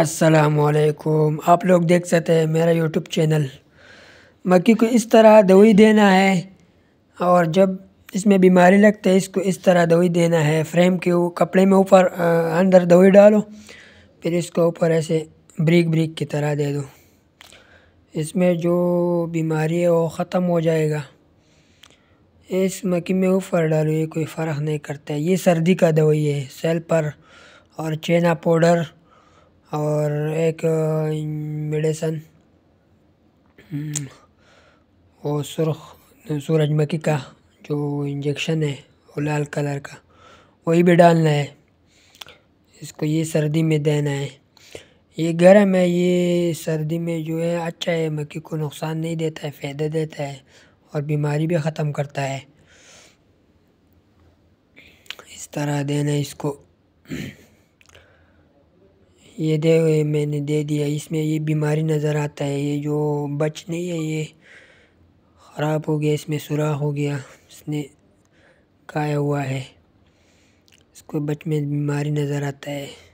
असलकुम आप लोग देख सकते हैं मेरा यूट्यूब चैनल मक्की को इस तरह दवाई देना है और जब इसमें बीमारी लगती है इसको इस तरह दवाई देना है फ्रेम के कपड़े में ऊपर अंदर दवाई डालो फिर इसको ऊपर ऐसे ब्रिक ब्रिक की तरह दे दो इसमें जो बीमारी है वो ख़त्म हो जाएगा इस मक्की में ऊपर डालो ये कोई फ़र्क नहीं करता ये सर्दी का दवाई है सेल पर और चेना पाउडर और एक मेडिसन वो सुरख सूरजमुखी का जो इंजेक्शन है वो लाल कलर का वही भी डालना है इसको ये सर्दी में देना है ये गर्म है ये सर्दी में जो है अच्छा है मक्की को नुकसान नहीं देता है फ़ायदा देता है और बीमारी भी ख़त्म करता है इस तरह देना है इसको ये दे मैंने दे दिया इसमें ये बीमारी नज़र आता है ये जो बच नहीं है ये ख़राब हो गया इसमें सुराख हो गया इसने खाया हुआ है इसको बच में बीमारी नज़र आता है